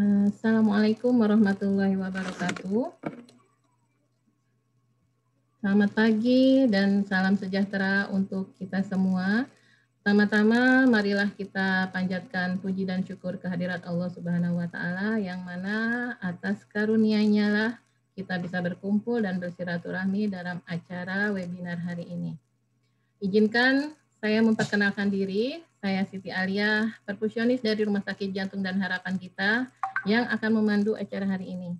Assalamualaikum warahmatullahi wabarakatuh. Selamat pagi dan salam sejahtera untuk kita semua. Pertama-tama marilah kita panjatkan puji dan syukur kehadirat Allah Subhanahu wa taala yang mana atas karunia-Nya lah kita bisa berkumpul dan bersilaturahmi dalam acara webinar hari ini. Izinkan saya memperkenalkan diri, saya Siti Alia, perfusionis dari Rumah Sakit Jantung dan Harapan kita yang akan memandu acara hari ini.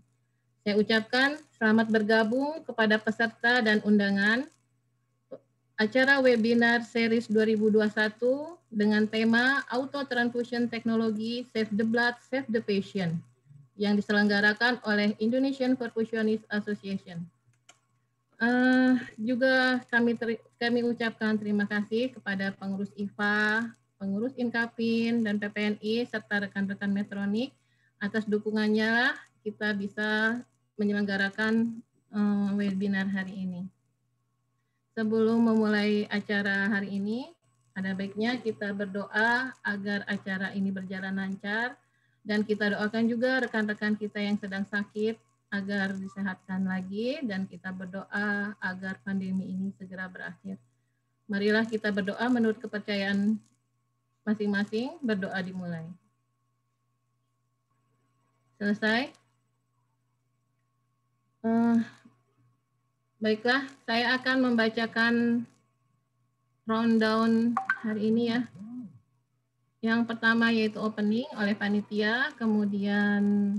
Saya ucapkan selamat bergabung kepada peserta dan undangan acara webinar series 2021 dengan tema Auto Transfusion Technology Save the Blood, Save the Patient yang diselenggarakan oleh Indonesian Perfusionist Association. Uh, juga kami kami ucapkan terima kasih kepada pengurus IFA, pengurus Inkapin dan PPNI serta rekan-rekan Metronik Atas dukungannya kita bisa menyelenggarakan eh, webinar hari ini. Sebelum memulai acara hari ini, ada baiknya kita berdoa agar acara ini berjalan lancar dan kita doakan juga rekan-rekan kita yang sedang sakit agar disehatkan lagi dan kita berdoa agar pandemi ini segera berakhir. Marilah kita berdoa menurut kepercayaan masing-masing, berdoa dimulai. Selesai? Uh, baiklah, saya akan membacakan rundown hari ini ya. Yang pertama yaitu opening oleh panitia, kemudian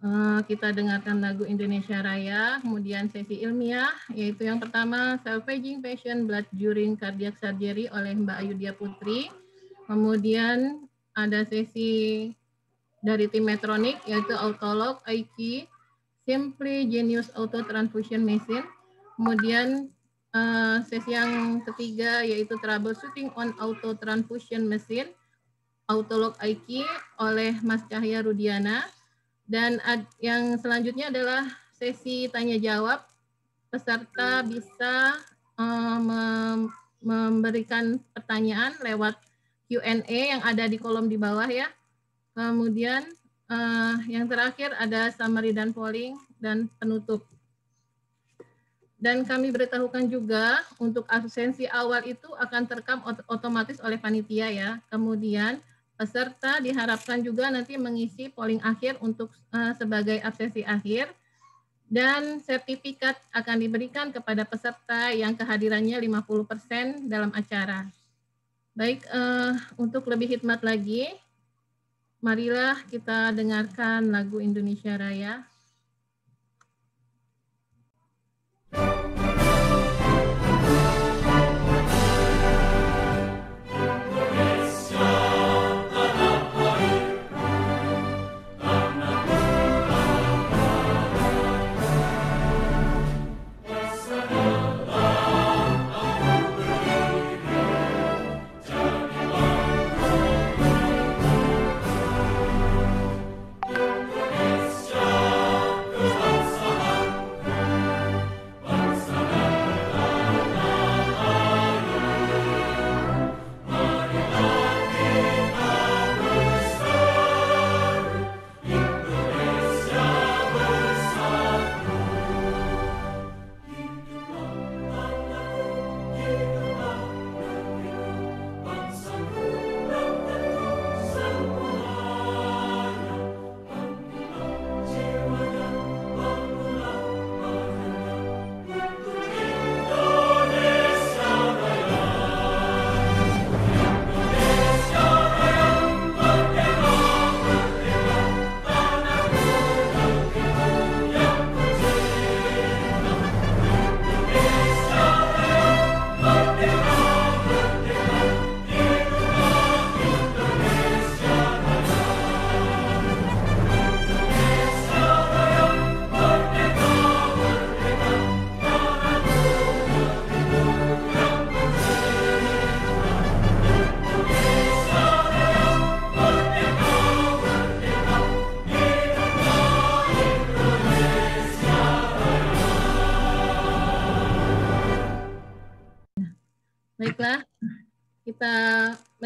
uh, kita dengarkan lagu Indonesia Raya, kemudian sesi ilmiah, yaitu yang pertama Salvaging Patient Blood During Cardiac Surgery oleh Mbak Ayudia Putri, kemudian ada sesi dari tim Metronik yaitu Autolog IQ, Simply Genius Auto Transfusion Machine. Kemudian eh, sesi yang ketiga yaitu Troubleshooting on Auto Transfusion Machine, Autolog IQ oleh Mas Cahya Rudiana. Dan yang selanjutnya adalah sesi tanya jawab. Peserta bisa eh, memberikan pertanyaan lewat Q&A yang ada di kolom di bawah ya. Kemudian uh, yang terakhir ada summary dan polling dan penutup. Dan kami beritahukan juga untuk absensi awal itu akan terekam otomatis oleh panitia ya. Kemudian peserta diharapkan juga nanti mengisi polling akhir untuk uh, sebagai absensi akhir dan sertifikat akan diberikan kepada peserta yang kehadirannya 50% dalam acara. Baik, uh, untuk lebih hikmat lagi, Marilah kita dengarkan lagu Indonesia Raya.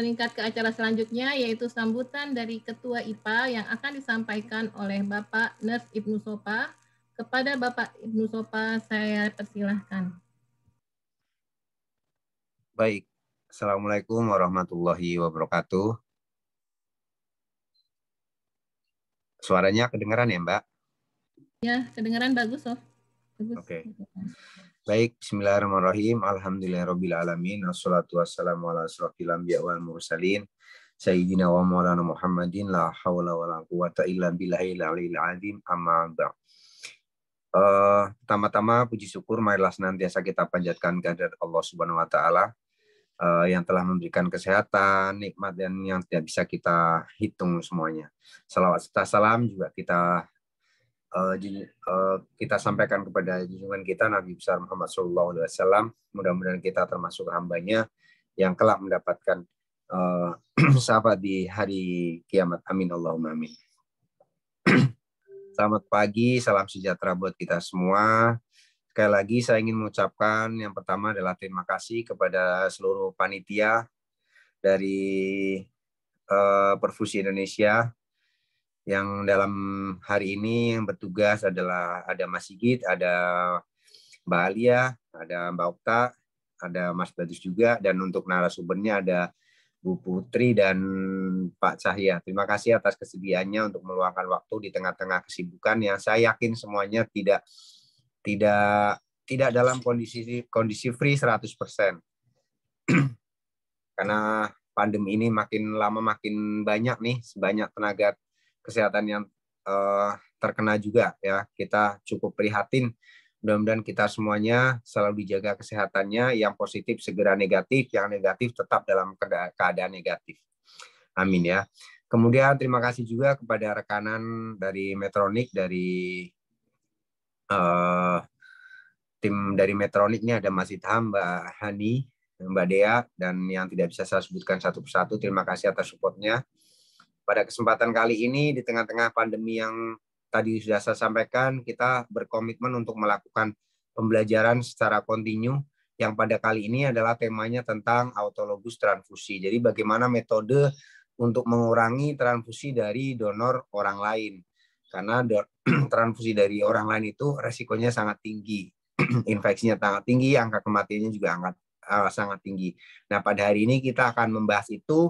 meningkat ke acara selanjutnya yaitu sambutan dari Ketua IPA yang akan disampaikan oleh Bapak Nurse Ibnu Sopa. Kepada Bapak Ibnu Sopa saya persilahkan. Baik, Assalamualaikum warahmatullahi wabarakatuh. Suaranya kedengaran ya Mbak? Ya, kedengaran bagus loh. Bagus. Oke. Okay. Baik, bismillahirrahmanirrahim. Alhamdulillahirrabbilalamin. Assalatu wassalamu ala asrafil anbiya wal mursalin. Sayyidina wa maulana Muhammadin la hawla wa la quwata illa billahil alil azim amma ba'd. Uh, pertama-tama puji syukur marilah senantiasa kita panjatkan kehadirat Allah Subhanahu wa taala uh, yang telah memberikan kesehatan, nikmat dan yang tidak bisa kita hitung semuanya. Salawat serta salam juga kita uh, uh, kita sampaikan kepada junjungan kita Nabi besar Muhammad Shallallahu Alaihi Wasallam. Mudah-mudahan kita termasuk hambanya yang kelak mendapatkan uh, sahabat di hari kiamat. Amin Allahumma amin. Selamat pagi, salam sejahtera buat kita semua. Sekali lagi saya ingin mengucapkan yang pertama adalah terima kasih kepada seluruh panitia dari uh, Perfusi Indonesia yang dalam hari ini yang bertugas adalah ada Mas Sigit, ada Mbak Alia, ada Mbak Okta, ada Mas Badus juga, dan untuk narasumbernya ada Bu Putri dan Pak Cahya. Terima kasih atas kesediaannya untuk meluangkan waktu di tengah-tengah kesibukan yang saya yakin semuanya tidak tidak tidak dalam kondisi kondisi free 100%. Karena pandemi ini makin lama makin banyak nih, sebanyak tenaga kesehatan yang uh, terkena juga ya. Kita cukup prihatin. Mudah-mudahan kita semuanya selalu dijaga kesehatannya, yang positif segera negatif, yang negatif tetap dalam keadaan negatif. Amin ya. Kemudian terima kasih juga kepada rekanan dari Metronik, dari uh, tim dari Metroniknya ini ada Mas Itham, Mbak Hani, Mbak Dea dan yang tidak bisa saya sebutkan satu persatu. Terima kasih atas supportnya. Pada kesempatan kali ini di tengah-tengah pandemi yang tadi sudah saya sampaikan, kita berkomitmen untuk melakukan pembelajaran secara kontinu yang pada kali ini adalah temanya tentang autologus transfusi. Jadi bagaimana metode untuk mengurangi transfusi dari donor orang lain. Karena transfusi dari orang lain itu resikonya sangat tinggi. Infeksinya sangat tinggi, angka kematiannya juga sangat, eh, sangat tinggi. Nah, pada hari ini kita akan membahas itu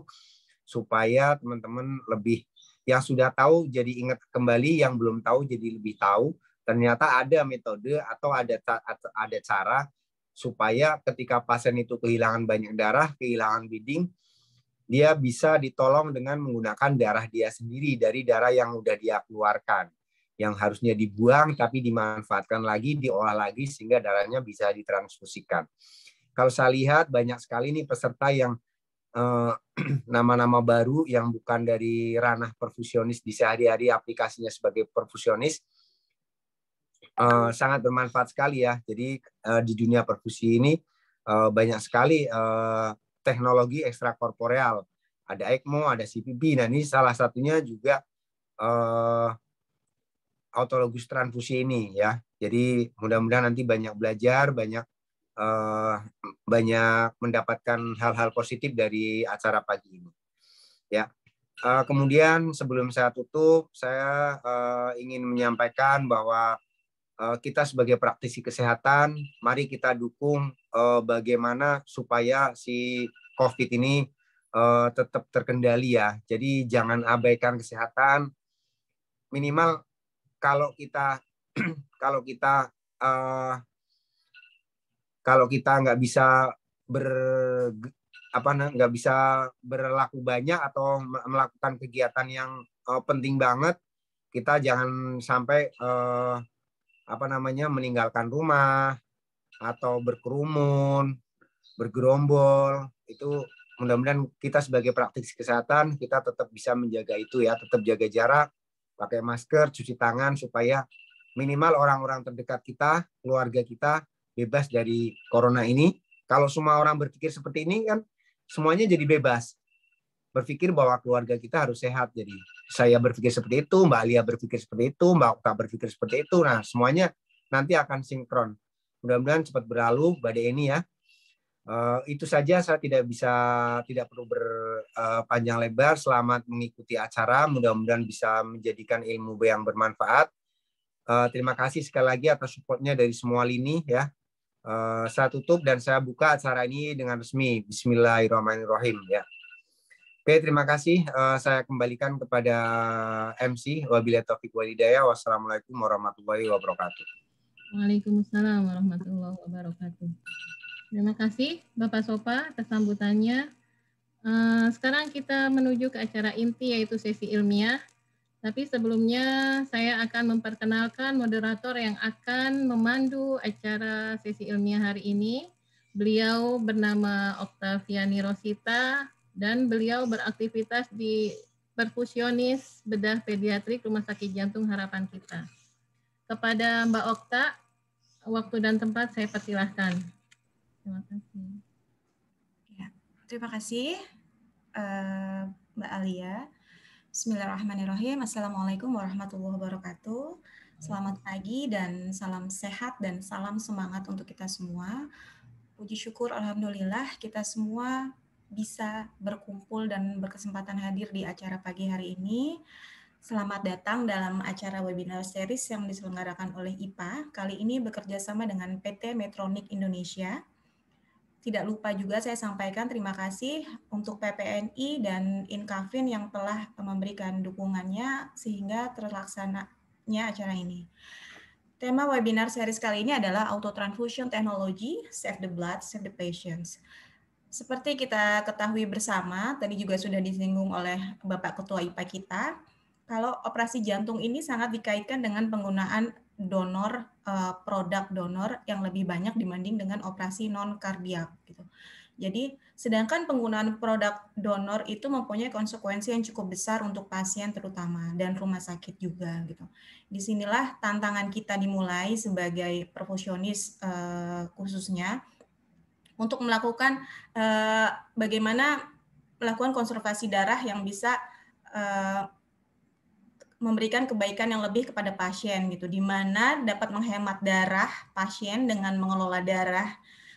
supaya teman-teman lebih yang sudah tahu jadi ingat kembali, yang belum tahu jadi lebih tahu. Ternyata ada metode atau ada ada cara supaya ketika pasien itu kehilangan banyak darah, kehilangan bidding dia bisa ditolong dengan menggunakan darah dia sendiri dari darah yang sudah dia keluarkan yang harusnya dibuang tapi dimanfaatkan lagi, diolah lagi sehingga darahnya bisa ditransfusikan. Kalau saya lihat banyak sekali nih peserta yang Eh, nama-nama uh, baru yang bukan dari ranah perfusionis di sehari-hari aplikasinya sebagai perfusionis uh, sangat bermanfaat sekali ya. Jadi uh, di dunia perfusi ini uh, banyak sekali uh, teknologi ekstrakorporeal. Ada ECMO, ada CPP. Nah ini salah satunya juga uh, autologus transfusi ini ya. Jadi mudah-mudahan nanti banyak belajar, banyak uh, banyak mendapatkan hal-hal positif dari acara pagi ini. Ya. Uh, kemudian sebelum saya tutup, saya uh, ingin menyampaikan bahwa uh, kita sebagai praktisi kesehatan, mari kita dukung uh, bagaimana supaya si COVID ini uh, tetap terkendali ya. Jadi jangan abaikan kesehatan. Minimal kalau kita kalau kita uh, kalau kita nggak bisa ber apa nggak bisa berlaku banyak atau melakukan kegiatan yang uh, penting banget kita jangan sampai uh, apa namanya meninggalkan rumah atau berkerumun bergerombol itu mudah-mudahan kita sebagai praktisi kesehatan kita tetap bisa menjaga itu ya tetap jaga jarak pakai masker cuci tangan supaya minimal orang-orang terdekat kita keluarga kita bebas dari corona ini. Kalau semua orang berpikir seperti ini kan semuanya jadi bebas. Berpikir bahwa keluarga kita harus sehat. Jadi saya berpikir seperti itu, Mbak Alia berpikir seperti itu, Mbak Okta berpikir seperti itu. Nah semuanya nanti akan sinkron. Mudah-mudahan cepat berlalu badai ini ya. Uh, itu saja saya tidak bisa tidak perlu berpanjang eh, uh, lebar. Selamat mengikuti acara. Mudah-mudahan bisa menjadikan ilmu yang bermanfaat. Uh, terima kasih sekali lagi atas supportnya dari semua lini ya. Eh, saya tutup dan saya buka acara ini dengan resmi. Bismillahirrahmanirrahim ya. Oke, terima kasih. Uh, saya kembalikan kepada MC. Wabillah taufiq Walidaya. Wassalamualaikum warahmatullahi wabarakatuh. Waalaikumsalam warahmatullahi wabarakatuh. Terima kasih Bapak Sopa atas sambutannya. Uh, sekarang kita menuju ke acara inti yaitu sesi ilmiah tapi sebelumnya saya akan memperkenalkan moderator yang akan memandu acara sesi ilmiah hari ini. Beliau bernama Oktaviani Rosita dan beliau beraktivitas di perfusionis bedah pediatrik Rumah Sakit Jantung Harapan Kita. Kepada Mbak Okta, waktu dan tempat saya persilahkan. Terima kasih. Ya, terima kasih eh, Mbak Alia. Bismillahirrahmanirrahim. Assalamualaikum warahmatullahi wabarakatuh. Selamat pagi dan salam sehat dan salam semangat untuk kita semua. Puji syukur alhamdulillah kita semua bisa berkumpul dan berkesempatan hadir di acara pagi hari ini. Selamat datang dalam acara webinar series yang diselenggarakan oleh IPA. Kali ini bekerja sama dengan PT Metronik Indonesia tidak lupa juga saya sampaikan terima kasih untuk PPNI dan Inkafin yang telah memberikan dukungannya sehingga terlaksananya acara ini. Tema webinar seri kali ini adalah Auto Transfusion Technology, Save the Blood, Save the Patients. Seperti kita ketahui bersama, tadi juga sudah disinggung oleh Bapak Ketua IPA kita, kalau operasi jantung ini sangat dikaitkan dengan penggunaan donor uh, produk donor yang lebih banyak dibanding dengan operasi non kardiak gitu. Jadi sedangkan penggunaan produk donor itu mempunyai konsekuensi yang cukup besar untuk pasien terutama dan rumah sakit juga gitu. Disinilah tantangan kita dimulai sebagai perfusionis uh, eh, khususnya untuk melakukan uh, bagaimana melakukan konservasi darah yang bisa uh, memberikan kebaikan yang lebih kepada pasien gitu, di mana dapat menghemat darah pasien dengan mengelola darah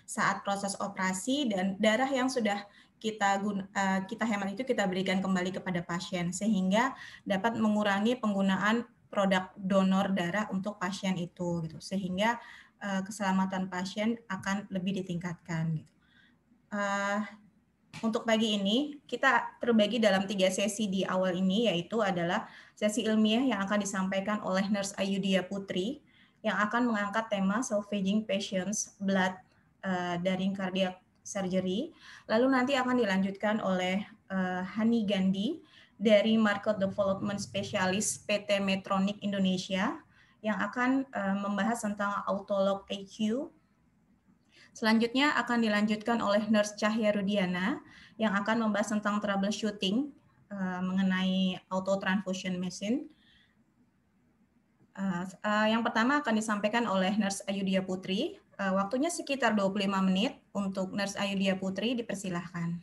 saat proses operasi dan darah yang sudah kita guna, eh, kita hemat itu kita berikan kembali kepada pasien sehingga dapat mengurangi penggunaan produk donor darah untuk pasien itu gitu sehingga eh, keselamatan pasien akan lebih ditingkatkan gitu. Eh, untuk pagi ini, kita terbagi dalam tiga sesi di awal ini, yaitu adalah sesi ilmiah yang akan disampaikan oleh Nurse Ayudia Putri, yang akan mengangkat tema Salvaging Patients Blood uh, Daring Cardiac Surgery. Lalu nanti akan dilanjutkan oleh uh, Hani Gandhi dari Market Development Specialist PT Metronic Indonesia, yang akan uh, membahas tentang autolog AQ Selanjutnya akan dilanjutkan oleh Nurse Cahya Rudiana yang akan membahas tentang troubleshooting uh, mengenai auto transfusion machine. Uh, uh, eh, yang pertama akan disampaikan oleh Nurse Ayudia Putri. Uh, waktunya sekitar 25 menit untuk Nurse Ayudia Putri dipersilahkan.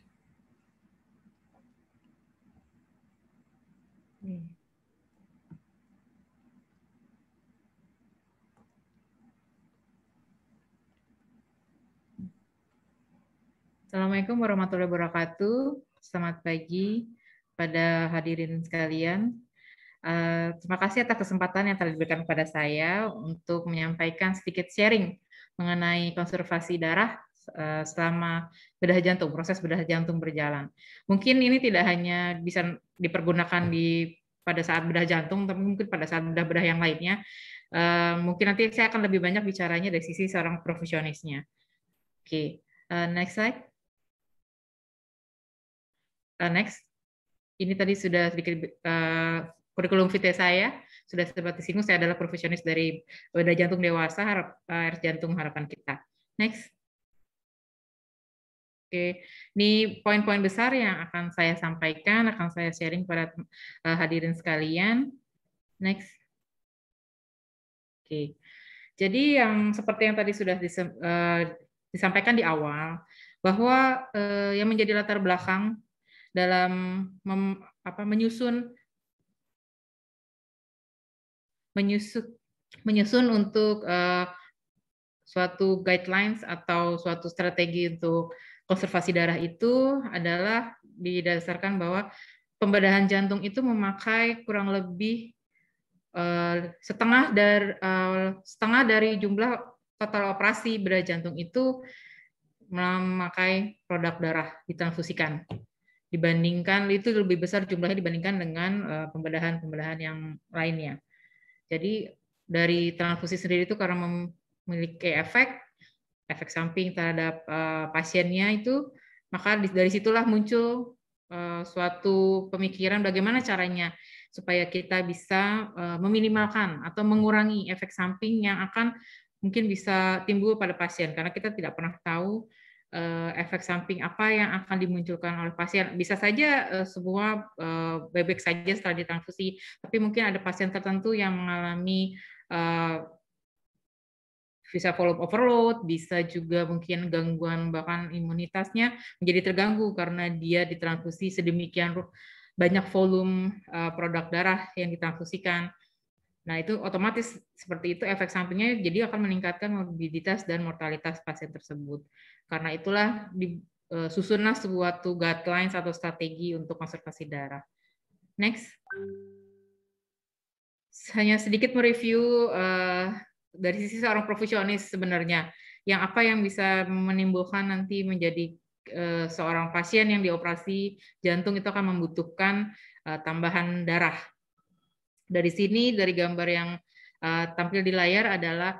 Assalamualaikum warahmatullahi wabarakatuh. Selamat pagi pada hadirin sekalian. Eh, terima kasih atas kesempatan yang telah diberikan kepada saya untuk menyampaikan sedikit sharing mengenai konservasi darah eh, selama bedah jantung, proses bedah jantung berjalan. Mungkin ini tidak hanya bisa dipergunakan di pada saat bedah jantung, tapi mungkin pada saat bedah-bedah yang lainnya. Eh, mungkin nanti saya akan lebih banyak bicaranya dari sisi seorang profesionisnya. Oke, okay. next slide. Uh, next. Ini tadi sudah sedikit uh, kurikulum vitae saya sudah sempat disinggung saya adalah profesionalis dari beda jantung dewasa harap uh, RS jantung harapan kita. Next. Oke, ini poin-poin besar yang akan saya sampaikan, akan saya sharing pada uh, hadirin sekalian. Next. Oke. Jadi yang seperti yang tadi sudah uh, disampaikan di awal bahwa yang menjadi latar belakang dalam mem, apa menyusun menyusun menyusun untuk uh, suatu guidelines atau suatu strategi untuk konservasi darah itu adalah didasarkan bahwa pembedahan jantung itu memakai kurang lebih uh, setengah dari uh, eh, setengah dari jumlah total operasi bedah jantung itu memakai produk darah ditransfusikan dibandingkan itu lebih besar jumlahnya dibandingkan dengan eh, pembedahan-pembedahan yang lainnya. Jadi dari transfusi sendiri itu karena memiliki efek efek samping terhadap eh, pasiennya itu maka dari situlah muncul eh, suatu pemikiran bagaimana caranya supaya kita bisa meminimalkan atau mengurangi efek samping yang akan mungkin bisa timbul pada pasien karena kita tidak pernah tahu Eh, efek samping apa yang akan dimunculkan oleh pasien. Bisa saja eh, semua eh, bebek saja setelah ditransfusi, tapi mungkin ada pasien tertentu yang mengalami bisa volume overload, bisa juga mungkin gangguan bahkan imunitasnya menjadi terganggu karena dia ditransfusi sedemikian banyak volume produk darah yang ditransfusikan Nah, itu otomatis seperti itu efek sampingnya jadi akan meningkatkan morbiditas dan mortalitas pasien tersebut. Karena itulah e, susunlah sebuah guidelines atau strategi untuk konservasi darah. Next. Hanya sedikit mereview uh, dari sisi seorang profesionalis sebenarnya. Yang apa yang bisa menimbulkan nanti menjadi uh, seorang pasien yang dioperasi jantung itu akan membutuhkan uh, tambahan darah dari sini, dari gambar yang uh, tampil di layar adalah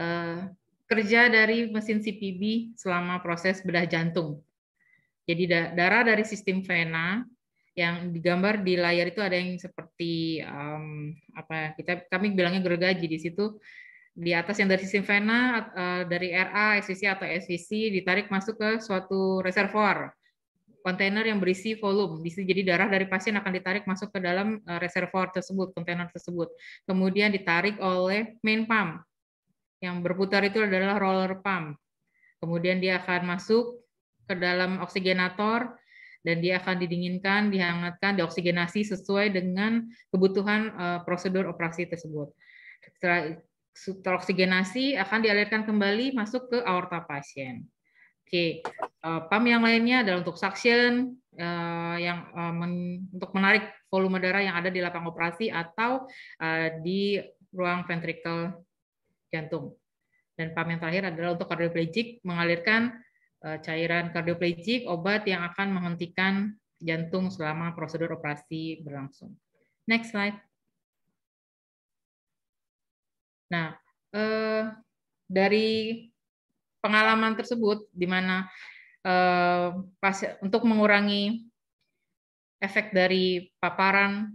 uh, kerja dari mesin CPB selama proses bedah jantung. Jadi darah dari sistem vena yang digambar di layar itu ada yang seperti um, apa ya, kita kami bilangnya gergaji di situ di atas yang dari sistem vena uh, dari RA, SVC atau SVC ditarik masuk ke suatu reservoir kontainer yang berisi volume. Bisa jadi darah dari pasien akan ditarik masuk ke dalam eh, reservoir tersebut, kontainer tersebut. Kemudian ditarik oleh main pump. Yang berputar itu adalah roller pump. Kemudian dia akan masuk ke dalam oksigenator dan dia akan didinginkan, dihangatkan, dioksigenasi sesuai dengan kebutuhan eh, prosedur operasi tersebut. Setelah oksigenasi akan dialirkan kembali masuk ke aorta pasien. Oke, uh, eh, PAM yang lainnya adalah untuk suction uh, eh, yang uh, men, untuk menarik volume darah yang ada di lapang operasi atau uh, di ruang ventrikel jantung. Dan PAM yang terakhir adalah untuk kardioplegik mengalirkan uh, cairan kardioplegik obat yang akan menghentikan jantung selama prosedur operasi berlangsung. Next slide. Nah, uh, dari pengalaman tersebut di mana uh, untuk mengurangi efek dari paparan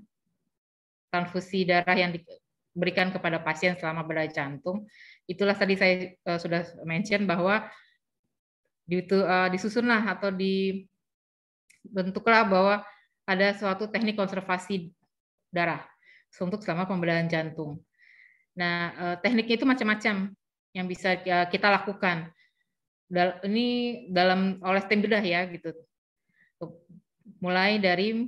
transfusi darah yang diberikan kepada pasien selama bedah jantung. Itulah tadi saya uh, sudah mention bahwa di, uh, eh, disusunlah atau dibentuklah bahwa ada suatu teknik konservasi darah untuk selama pembedahan jantung. Nah, tekniknya itu macam-macam yang bisa kita lakukan ini dalam oleh tim bedah ya gitu. Mulai dari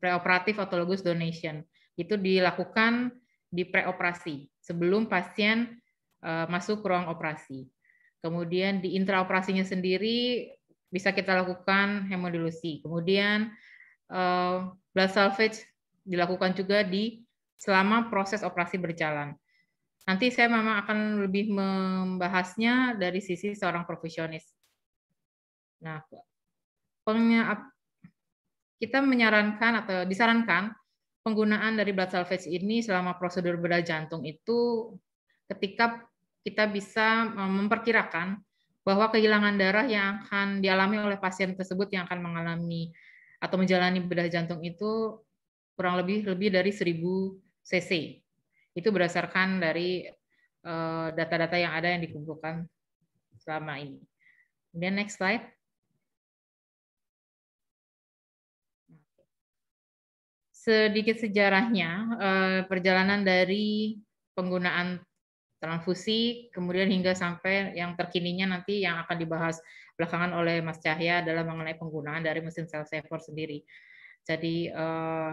preoperatif autologous donation. Itu dilakukan di preoperasi sebelum pasien eh, masuk ruang operasi. Kemudian di intraoperasinya sendiri bisa kita lakukan hemodilusi. Kemudian eh, blood salvage dilakukan juga di selama proses operasi berjalan. Nanti saya memang akan lebih membahasnya dari sisi seorang profesionis. Nah, kita menyarankan atau disarankan penggunaan dari blood salvage ini selama prosedur bedah jantung itu ketika kita bisa e, memperkirakan bahwa kehilangan darah yang akan dialami oleh pasien tersebut yang akan mengalami atau menjalani bedah jantung itu kurang lebih lebih dari 1000 cc itu berdasarkan dari eh, data-data yang ada yang dikumpulkan selama ini. Kemudian next slide. Sedikit sejarahnya, eh, perjalanan dari penggunaan transfusi, kemudian hingga sampai yang terkininya nanti yang akan dibahas belakangan oleh Mas Cahya adalah mengenai penggunaan dari mesin cell saver sendiri. Jadi eh,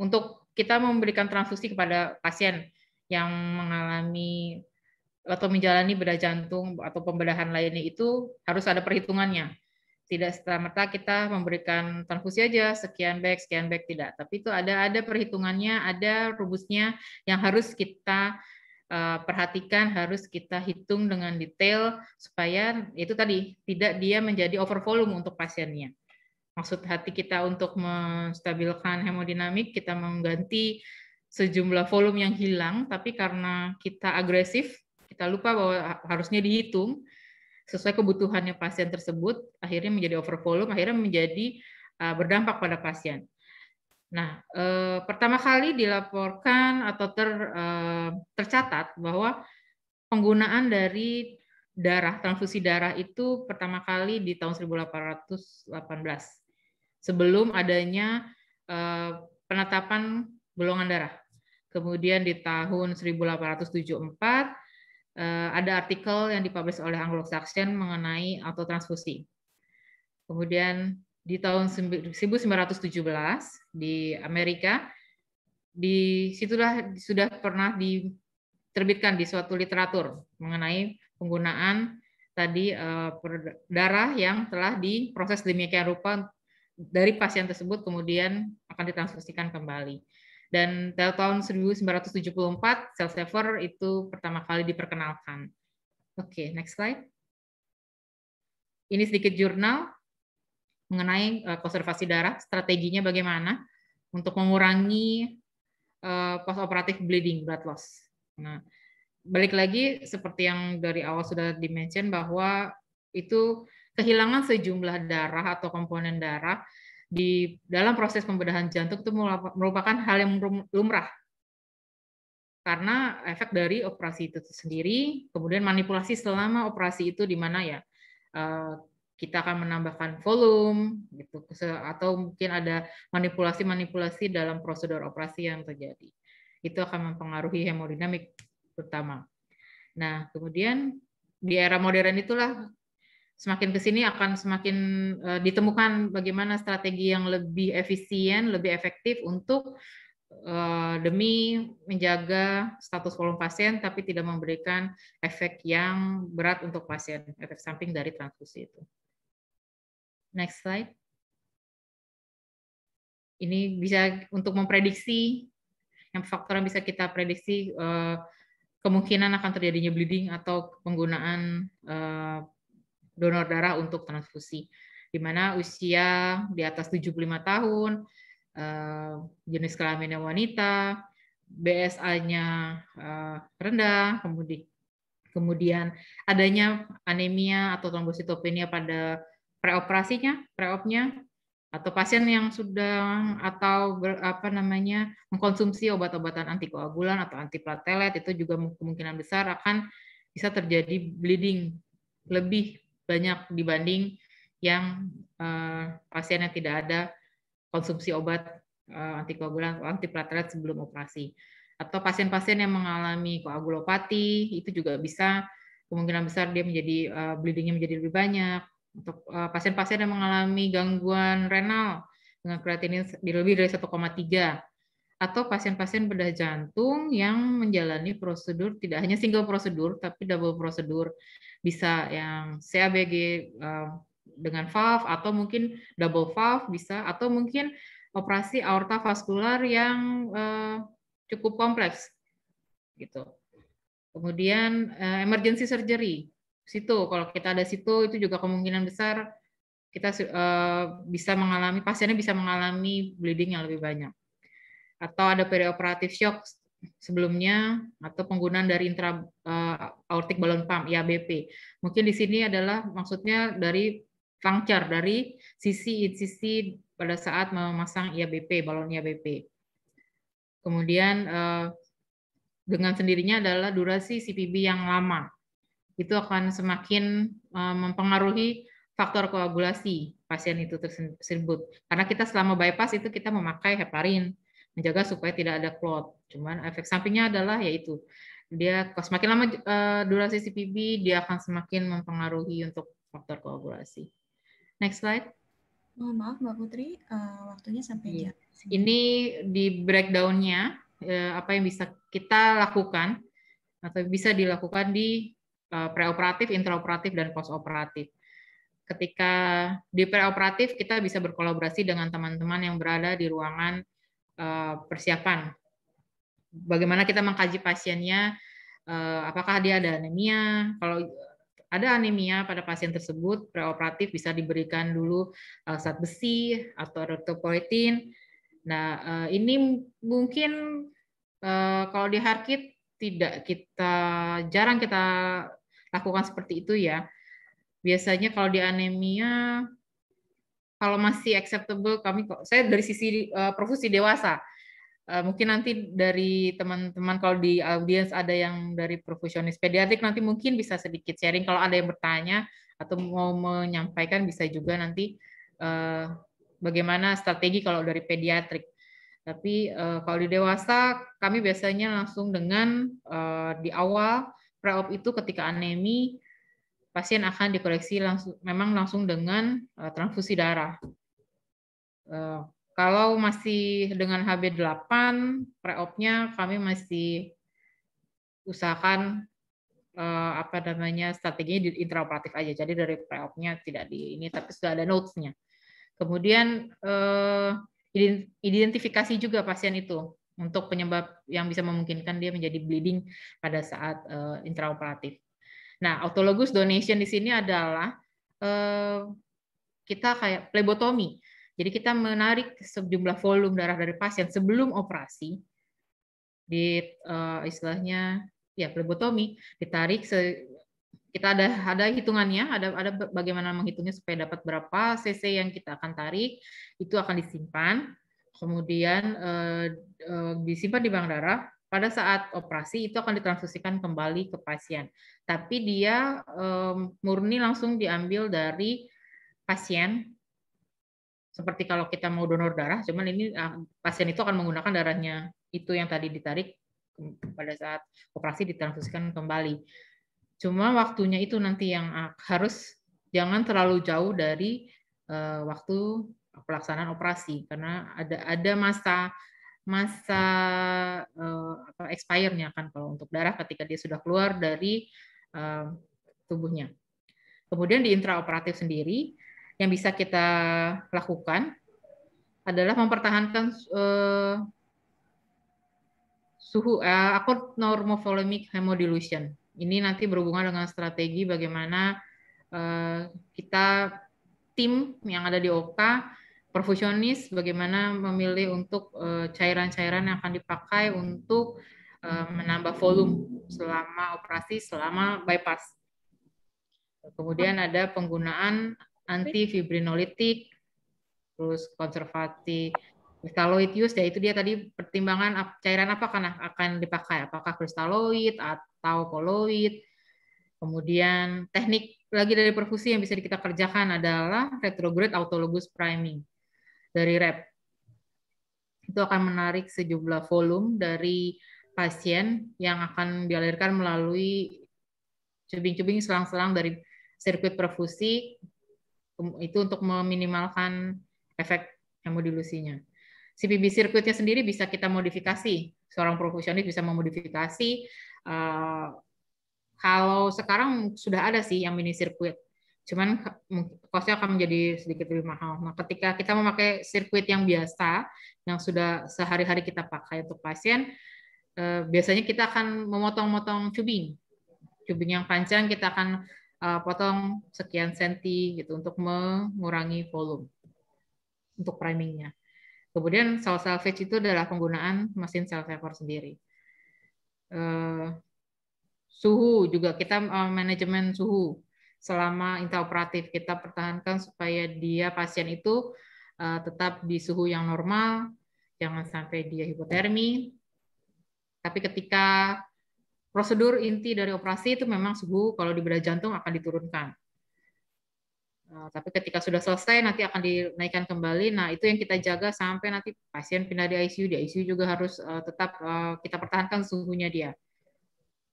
untuk kita memberikan transfusi kepada pasien yang mengalami atau menjalani bedah jantung atau pembedahan lainnya itu harus ada perhitungannya. Tidak setelah merta kita memberikan transfusi aja sekian back, sekian back tidak. Tapi itu ada ada perhitungannya, ada rumusnya yang harus kita e, perhatikan, harus kita hitung dengan detail supaya itu tadi tidak dia menjadi over volume untuk pasiennya maksud hati kita untuk menstabilkan hemodinamik, kita mengganti sejumlah volume yang hilang, tapi karena kita agresif, kita lupa bahwa harusnya dihitung sesuai kebutuhannya pasien tersebut, akhirnya menjadi over volume, akhirnya menjadi uh, berdampak pada pasien. Nah, eh, pertama kali dilaporkan atau ter, eh, tercatat bahwa penggunaan dari darah transfusi darah itu pertama kali di tahun 1818 sebelum adanya eh, penetapan golongan darah. Kemudian di tahun 1874 eh, ada artikel yang dipublish oleh Anglo-Saxon mengenai autotransfusi. Kemudian di tahun 1917 di Amerika di situlah sudah pernah diterbitkan di suatu literatur mengenai penggunaan tadi eh, darah yang telah diproses demikian rupa dari pasien tersebut kemudian akan ditransfusikan kembali. Dan tahun 1974 Cell Saver itu pertama kali diperkenalkan. Oke, okay, next slide. Ini sedikit jurnal mengenai eh, konservasi darah, strateginya bagaimana untuk mengurangi eh, post operatif bleeding blood loss. Nah, balik lagi seperti yang dari awal sudah dimention bahwa itu kehilangan sejumlah darah atau komponen darah di dalam proses pembedahan jantung itu merupakan hal yang lumrah karena efek dari operasi itu sendiri, kemudian manipulasi selama operasi itu di mana ya eh, kita akan menambahkan volume gitu atau mungkin ada manipulasi-manipulasi dalam prosedur operasi yang terjadi. Itu akan mempengaruhi hemodinamik terutama. Nah, kemudian di era modern itulah semakin ke sini akan semakin uh, ditemukan bagaimana strategi yang lebih efisien, lebih efektif untuk uh, demi menjaga status volume pasien tapi tidak memberikan efek yang berat untuk pasien, efek samping dari transfusi itu. Next slide. Ini bisa untuk memprediksi yang faktor yang bisa kita prediksi uh, kemungkinan akan terjadinya bleeding atau penggunaan uh, donor darah untuk transfusi. Di mana usia di atas 75 tahun, eh, jenis kelaminnya wanita, BSA-nya eh, rendah, kemudian adanya anemia atau trombositopenia pada preoperasinya, preopnya, atau pasien yang sudah atau ber, apa namanya mengkonsumsi obat-obatan antikoagulan atau antiplatelet itu juga kemungkinan besar akan bisa terjadi bleeding lebih banyak dibanding yang eh, pasien yang tidak ada konsumsi obat uh, eh, antikoagulan atau antiplatelet sebelum operasi. Atau pasien-pasien yang mengalami koagulopati itu juga bisa kemungkinan besar dia menjadi uh, bleedingnya menjadi lebih banyak. Untuk pasien-pasien yang mengalami gangguan renal dengan kreatinin lebih dari tiga atau pasien-pasien bedah jantung yang menjalani prosedur tidak hanya single prosedur tapi double prosedur bisa yang CABG eh, dengan valve atau mungkin double valve bisa atau mungkin operasi aorta vaskular yang eh, cukup kompleks gitu. Kemudian eh, emergency surgery situ kalau kita ada situ itu juga kemungkinan besar kita bisa mengalami pasiennya bisa mengalami bleeding yang lebih banyak atau ada perioperatif shock sebelumnya atau penggunaan dari intra uh, aortic balloon pump IABP. Mungkin di sini adalah maksudnya dari puncture dari sisi insisi pada saat memasang IABP balon IABP. Kemudian uh, dengan sendirinya adalah durasi CPB yang lama. Itu akan semakin uh, mempengaruhi faktor koagulasi pasien itu tersebut. Karena kita selama bypass itu kita memakai heparin, menjaga supaya tidak ada clot. Cuman efek sampingnya adalah yaitu dia semakin lama eh, durasi CPB dia akan semakin mempengaruhi untuk faktor koagulasi. Next slide. Oh, maaf Mbak Putri, uh, waktunya sampai yeah. Ini di breakdownnya uh, apa yang bisa kita lakukan atau bisa dilakukan di uh, preoperatif, intraoperatif, dan postoperatif. Ketika di preoperatif kita bisa berkolaborasi dengan teman-teman yang berada di ruangan Eh, persiapan. Bagaimana kita mengkaji pasiennya, eh, apakah dia ada anemia, kalau ada anemia pada pasien tersebut, preoperatif bisa diberikan dulu eh, zat besi atau erythropoietin. Nah, ini mungkin kalau di Harkit tidak kita jarang kita lakukan seperti itu ya. Biasanya kalau di anemia kalau masih acceptable kami saya dari sisi uh, profesi dewasa uh, mungkin nanti dari teman-teman kalau di audiens ada yang dari profesionis pediatrik nanti mungkin bisa sedikit sharing kalau ada yang bertanya atau mau menyampaikan bisa juga nanti uh, bagaimana strategi kalau dari pediatrik tapi uh, kalau di dewasa kami biasanya langsung dengan uh, di awal pre-op itu ketika anemi pasien akan dikoreksi langsung memang langsung dengan eh, transfusi darah. Eh, kalau masih dengan HB8 opnya kami masih usahakan eh, apa namanya strateginya di intraoperatif aja. Jadi dari pre-opnya tidak di ini tapi sudah ada notes-nya. Kemudian identifikasi juga pasien itu untuk penyebab yang bisa memungkinkan dia menjadi bleeding pada saat uh, intraoperatif. Nah, autologous donation di sini adalah eh, kita kayak plebotomi. Jadi kita menarik sejumlah volume darah dari pasien sebelum operasi di eh, istilahnya ya plebotomi ditarik se, kita ada ada hitungannya ada ada bagaimana menghitungnya supaya dapat berapa cc yang kita akan tarik itu akan disimpan kemudian eh, eh disimpan di bank darah pada saat operasi itu akan ditransfusikan kembali ke pasien. Tapi dia um, murni langsung diambil dari pasien. Seperti kalau kita mau donor darah, cuman ini ah, pasien itu akan menggunakan darahnya itu yang tadi ditarik pada saat operasi ditransfusikan kembali. Cuma waktunya itu nanti yang ah, harus jangan terlalu jauh dari uh, waktu pelaksanaan operasi karena ada ada masa masa uh, expire-nya kan kalau untuk darah ketika dia sudah keluar dari uh, tubuhnya. Kemudian di intraoperatif sendiri yang bisa kita lakukan adalah mempertahankan uh, suhu uh, akut normovolemic hemodilution. Ini nanti berhubungan dengan strategi bagaimana uh, kita tim yang ada di OKA perfusionis bagaimana memilih untuk eh, cairan-cairan yang akan dipakai untuk eh, menambah volume selama operasi selama bypass. Kemudian ada penggunaan antifibrinolitik, terus konservati kristaloid use yaitu dia tadi pertimbangan cairan apa akan akan dipakai, apakah kristaloid atau koloid. Kemudian teknik lagi dari perfusi yang bisa kita kerjakan adalah retrograde autologus priming dari rep. Itu akan menarik sejumlah volume dari pasien yang akan dialirkan melalui cubing-cubing selang-selang dari sirkuit perfusi itu untuk meminimalkan efek hemodilusinya. CPB sirkuitnya sendiri bisa kita modifikasi. Seorang profesionalis bisa memodifikasi. Eh, kalau sekarang sudah ada sih yang mini sirkuit cuman kosnya akan menjadi sedikit lebih mahal. Nah, ketika kita memakai sirkuit yang biasa, yang sudah sehari-hari kita pakai untuk pasien, eh, biasanya kita akan memotong-motong cubing. Cubing yang panjang kita akan eh, potong sekian senti gitu untuk mengurangi volume untuk primingnya. Kemudian cell salvage itu adalah penggunaan mesin cell saver sendiri. Eh, suhu juga kita eh, manajemen suhu selama intraoperatif kita pertahankan supaya dia pasien itu uh, tetap di suhu yang normal, jangan sampai dia hipotermi. Tapi ketika prosedur inti dari operasi itu memang suhu kalau di bedah jantung akan diturunkan. Uh, tapi ketika sudah selesai nanti akan dinaikkan kembali. Nah, itu yang kita jaga sampai nanti pasien pindah di ICU. Di ICU juga harus uh, tetap uh, kita pertahankan suhunya dia.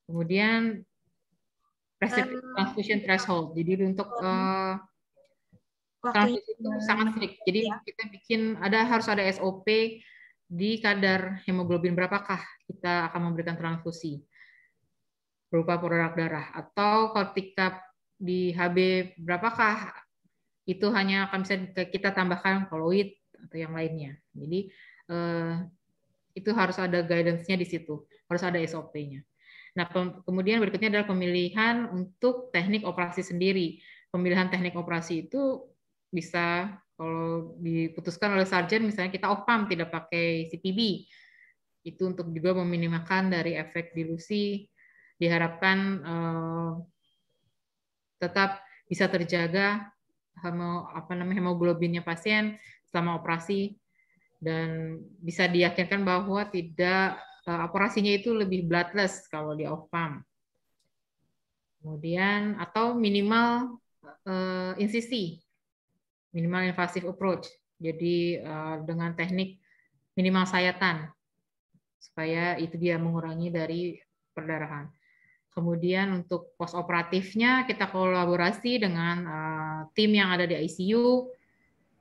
Kemudian transfusion threshold. Jadi untuk uh, eh, transfusi itu sangat strict. Jadi ya. kita bikin ada harus ada SOP di kadar hemoglobin berapakah kita akan memberikan transfusi berupa produk darah atau ketika di HB berapakah itu hanya akan bisa kita tambahkan koloid atau yang lainnya. Jadi eh, itu harus ada guidance-nya di situ, harus ada SOP-nya. Nah, kemudian berikutnya adalah pemilihan untuk teknik operasi sendiri. Pemilihan teknik operasi itu bisa kalau diputuskan oleh sarjan misalnya kita opam tidak pakai CPB. Itu untuk juga meminimalkan dari efek dilusi. Diharapkan eh, tetap bisa terjaga hemo, apa namanya hemoglobinnya pasien selama operasi dan bisa diyakinkan bahwa tidak operasinya eh, itu lebih bloodless kalau di off pump. Kemudian atau minimal uh, insisi, minimal invasive approach. Jadi uh, dengan teknik minimal sayatan supaya itu dia mengurangi dari perdarahan. Kemudian untuk post operatifnya kita kolaborasi dengan uh, tim yang ada di ICU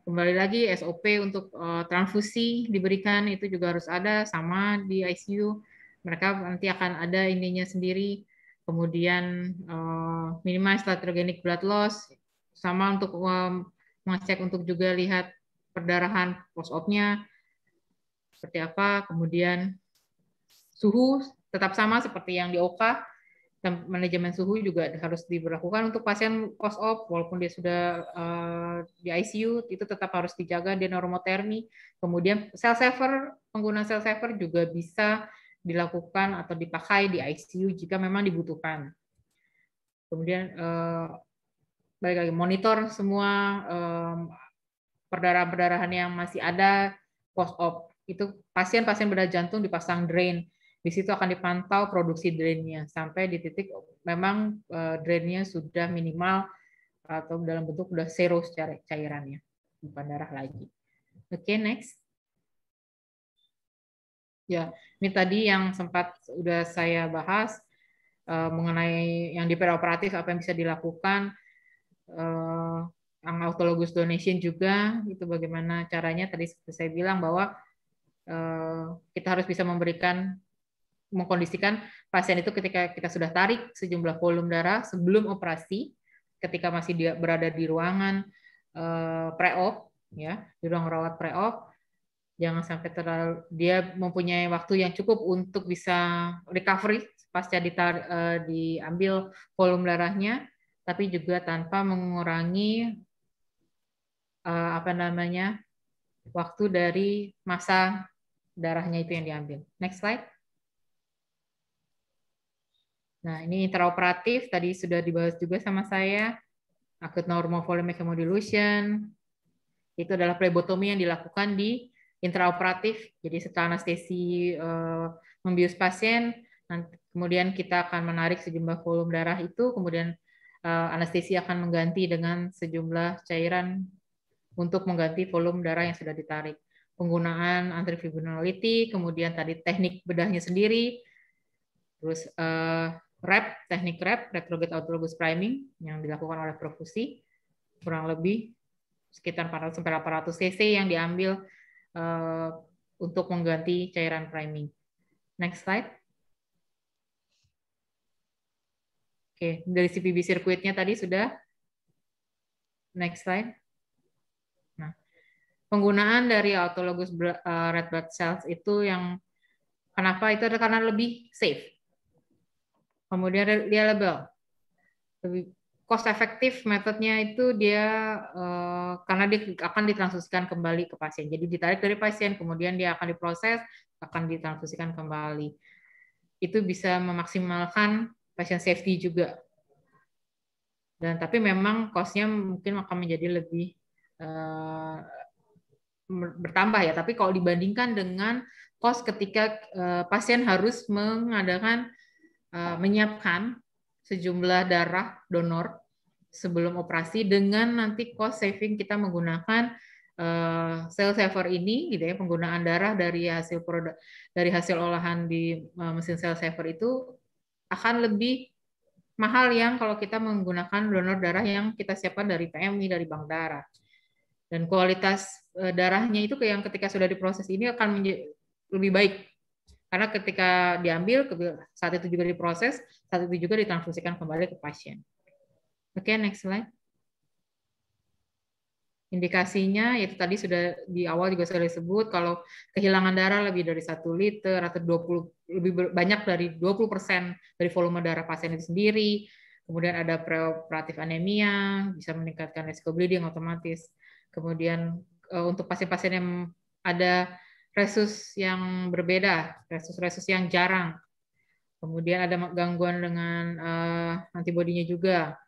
kembali lagi SOP untuk uh, transfusi diberikan itu juga harus ada sama di ICU mereka nanti akan ada ininya sendiri kemudian uh, minimal teratogenic blood loss sama untuk um, mengecek untuk juga lihat perdarahan post op-nya seperti apa kemudian suhu tetap sama seperti yang di OKA manajemen suhu juga harus diberlakukan untuk pasien post op walaupun dia sudah uh, di ICU itu tetap harus dijaga dia normotermi kemudian cell saver penggunaan cell saver juga bisa dilakukan atau dipakai di ICU jika memang dibutuhkan kemudian uh, balik lagi monitor semua um, eh, perdarahan-perdarahan yang masih ada post op itu pasien-pasien berdarah jantung dipasang drain di situ akan dipantau produksi drainnya sampai di titik memang eh, drainnya sudah minimal atau dalam bentuk sudah zero secara cairannya, di darah lagi. Oke, okay, next. Ya, ini tadi yang sempat sudah saya bahas eh, mengenai yang di perioperatif apa yang bisa dilakukan eh, ang yang donation juga itu bagaimana caranya tadi seperti saya bilang bahwa kita harus bisa memberikan mengkondisikan pasien itu ketika kita sudah tarik sejumlah volume darah sebelum operasi, ketika masih dia berada di ruangan eh, pre-op, ya, di ruang rawat pre-op, jangan sampai terlalu dia mempunyai waktu yang cukup untuk bisa recovery pasca ditar, uh, diambil volume darahnya tapi juga tanpa mengurangi uh, apa namanya waktu dari masa darahnya itu yang diambil. Next slide. Nah, ini intraoperatif tadi sudah dibahas juga sama saya. Akut volume hemodilution. Itu adalah plebotomi yang dilakukan di intraoperatif. Jadi setelah anestesi eh, membius pasien, kemudian kita akan menarik sejumlah volume darah itu, kemudian eh, anestesi akan mengganti dengan sejumlah cairan untuk mengganti volume darah yang sudah ditarik. Penggunaan antrifibrinolitik, kemudian tadi teknik bedahnya sendiri, terus eh, rep, teknik rep, retrograde autologous priming yang dilakukan oleh perfusi kurang lebih sekitar 400 sampai 800 cc yang diambil eh, untuk mengganti cairan priming. Next slide. Oke, dari CPB sirkuitnya tadi sudah. Next slide. Nah, penggunaan dari autologous eh, red blood cells itu yang kenapa itu karena lebih safe Kemudian reliable. Lebih cost efektif metodenya itu dia eh, karena dia akan ditransfusikan kembali ke pasien. Jadi ditarik dari pasien, kemudian dia akan diproses, akan ditransfusikan kembali. Itu bisa memaksimalkan pasien safety juga. Dan tapi memang costnya mungkin akan menjadi lebih eh, bertambah ya. Tapi kalau dibandingkan dengan cost ketika eh, pasien harus mengadakan Eh, menyiapkan sejumlah darah donor sebelum operasi dengan nanti cost saving kita menggunakan eh, sel saver ini gitu ya penggunaan darah dari hasil produk dari hasil olahan di eh, mesin sel saver itu akan lebih mahal yang kalau kita menggunakan donor darah yang kita siapkan dari PMI dari bank darah dan kualitas darahnya itu yang ketika sudah diproses ini akan lebih baik karena ketika diambil, saat itu juga diproses, saat itu juga ditransfusikan kembali ke pasien. Oke, okay, next slide. Indikasinya yaitu tadi sudah di awal juga sudah disebut kalau kehilangan darah lebih dari 1 liter atau 20 lebih banyak dari 20% dari volume darah pasien itu sendiri. Kemudian ada preoperatif anemia, bisa meningkatkan risiko bleeding otomatis. Kemudian eh, untuk pasien-pasien yang ada resus yang berbeda, resus-resus yang jarang. Kemudian ada gangguan dengan uh, antibodinya juga.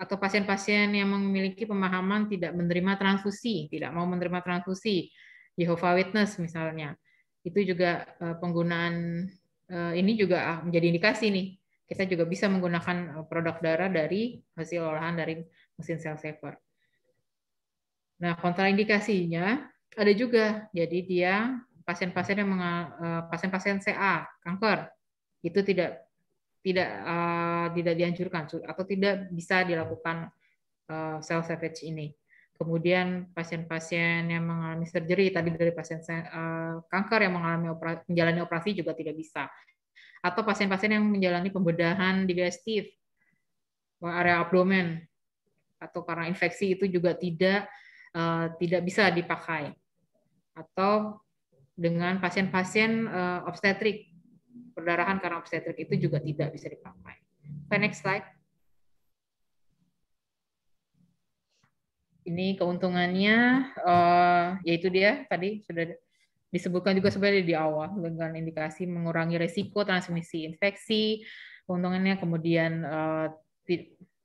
Atau pasien-pasien yang memiliki pemahaman tidak menerima transfusi, tidak mau menerima transfusi, Jehovah Witness misalnya. Itu juga uh, penggunaan uh, ini juga ah, menjadi indikasi nih. Kita juga bisa menggunakan produk darah dari hasil olahan dari mesin sel saver. Nah, kontraindikasinya ada juga. Jadi dia pasien-pasien yang eh, pasien-pasien CA kanker itu tidak tidak uh, tidak dianjurkan atau tidak bisa dilakukan uh, eh, cell salvage ini. Kemudian pasien-pasien yang mengalami surgery tadi dari pasien uh, kanker yang mengalami operasi, menjalani operasi juga tidak bisa. Atau pasien-pasien yang menjalani pembedahan digestif area abdomen atau karena infeksi itu juga tidak uh, tidak bisa dipakai atau dengan pasien-pasien eh, obstetrik perdarahan karena obstetrik itu juga tidak bisa dipakai. Okay, next slide. Ini keuntungannya eh, yaitu dia tadi sudah disebutkan juga sebenarnya di awal dengan indikasi mengurangi resiko transmisi infeksi, keuntungannya kemudian eh,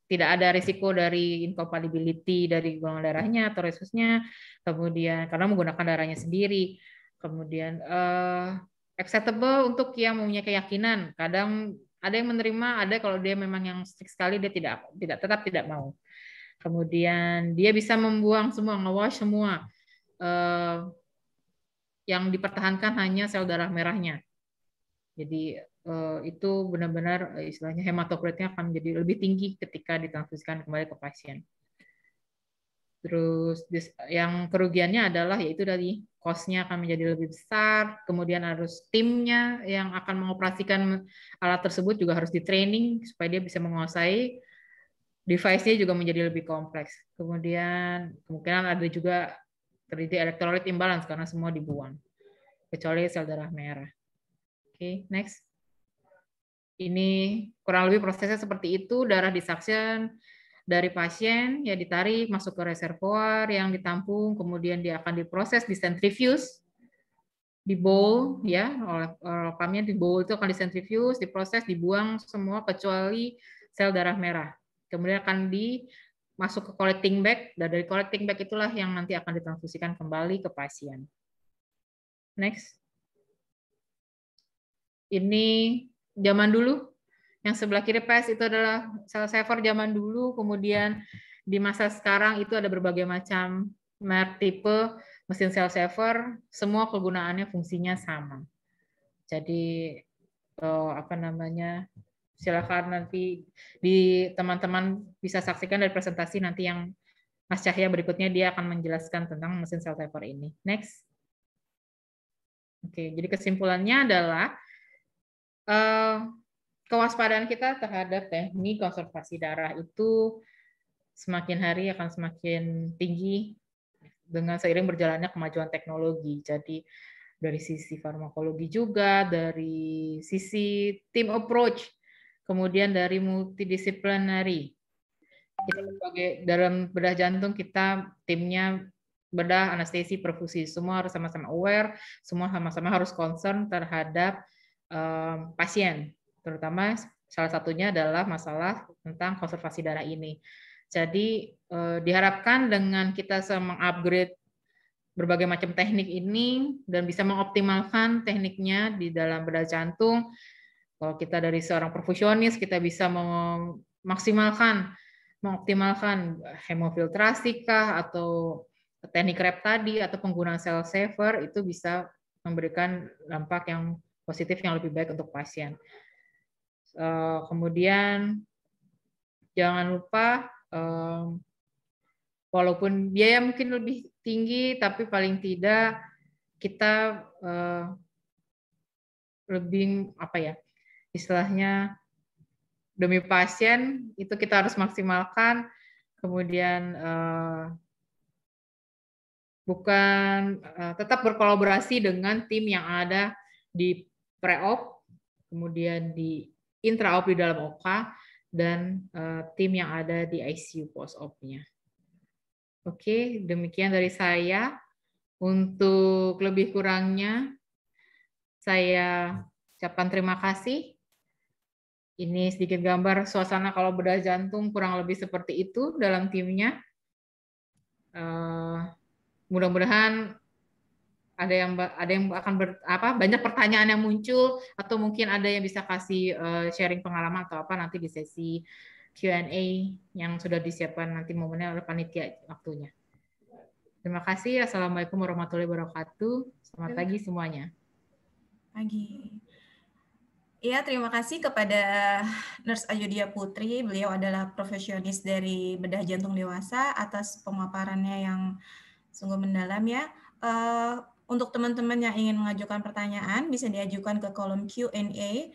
tidak ada risiko dari incompatibility dari golongan darahnya atau resusnya, kemudian karena menggunakan darahnya sendiri, kemudian uh, acceptable untuk yang mempunyai keyakinan. Kadang ada yang menerima, ada kalau dia memang yang strict sekali dia tidak tidak tetap tidak mau. Kemudian dia bisa membuang semua, ngawas semua. Uh, yang dipertahankan hanya sel darah merahnya. Jadi Eh, itu benar-benar eh, istilahnya hematokritnya akan menjadi lebih tinggi ketika ditransfusikan kembali ke pasien. Terus yang kerugiannya adalah yaitu dari costnya akan menjadi lebih besar, kemudian harus timnya yang akan mengoperasikan alat tersebut juga harus di training supaya dia bisa menguasai device-nya juga menjadi lebih kompleks. Kemudian kemungkinan ada juga terjadi elektrolit imbalance karena semua dibuang kecuali sel darah merah. Oke, okay, next ini kurang lebih prosesnya seperti itu darah disuction dari pasien ya ditarik masuk ke reservoir yang ditampung kemudian dia akan diproses di centrifuge di bowl ya oleh kami di bowl itu akan di centrifuge diproses dibuang semua kecuali sel darah merah kemudian akan di masuk ke collecting bag dan dari collecting bag itulah yang nanti akan ditransfusikan kembali ke pasien next ini zaman dulu yang sebelah kiri pes itu adalah sel saver zaman dulu kemudian di masa sekarang itu ada berbagai macam merk tipe mesin sel saver semua kegunaannya fungsinya sama jadi eh, apa namanya silakan nanti di teman-teman bisa saksikan dari presentasi nanti yang Mas Cahya berikutnya dia akan menjelaskan tentang mesin sel saver ini next oke jadi kesimpulannya adalah Eh, kewaspadaan kita terhadap teknik konservasi darah itu semakin hari akan semakin tinggi dengan seiring berjalannya kemajuan teknologi. Jadi dari sisi farmakologi juga, dari sisi team approach, kemudian dari multidisiplinari. Kita sebagai dalam bedah jantung kita timnya bedah, anestesi, perfusi, semua harus sama-sama aware, semua sama-sama harus concern terhadap pasien, terutama salah satunya adalah masalah tentang konservasi darah ini. Jadi eh, diharapkan dengan kita mengupgrade berbagai macam teknik ini dan bisa mengoptimalkan tekniknya di dalam bedah jantung. Kalau kita dari seorang perfusionis, kita bisa memaksimalkan, mengoptimalkan hemofiltrasi kah atau teknik rep tadi atau penggunaan sel saver itu bisa memberikan dampak yang positif yang lebih baik untuk pasien. Eh, kemudian jangan lupa walaupun biaya mungkin lebih tinggi tapi paling tidak kita eh, lebih apa ya istilahnya demi pasien itu kita harus maksimalkan kemudian eh, bukan tetap berkolaborasi dengan tim yang ada di pre-op, kemudian di intra-op di dalam OKA, dan uh, tim yang ada di ICU post-op-nya. Oke, demikian dari saya. Untuk lebih kurangnya, saya ucapkan terima kasih. Ini sedikit gambar suasana kalau bedah jantung kurang lebih seperti itu dalam timnya. Uh, Mudah-mudahan ada yang ada yang akan ber, apa banyak pertanyaan yang muncul atau mungkin ada yang bisa kasih uh, sharing pengalaman atau apa nanti di sesi Q&A yang sudah disiapkan nanti momennya oleh panitia waktunya. Terima kasih. Assalamualaikum warahmatullahi wabarakatuh. Selamat terima. pagi semuanya. Pagi. Iya, terima kasih kepada Nurse Ayudia Putri. Beliau adalah profesionis dari bedah jantung dewasa atas pemaparannya yang sungguh mendalam ya. Uh, untuk teman-teman yang ingin mengajukan pertanyaan, bisa diajukan ke kolom Q&A.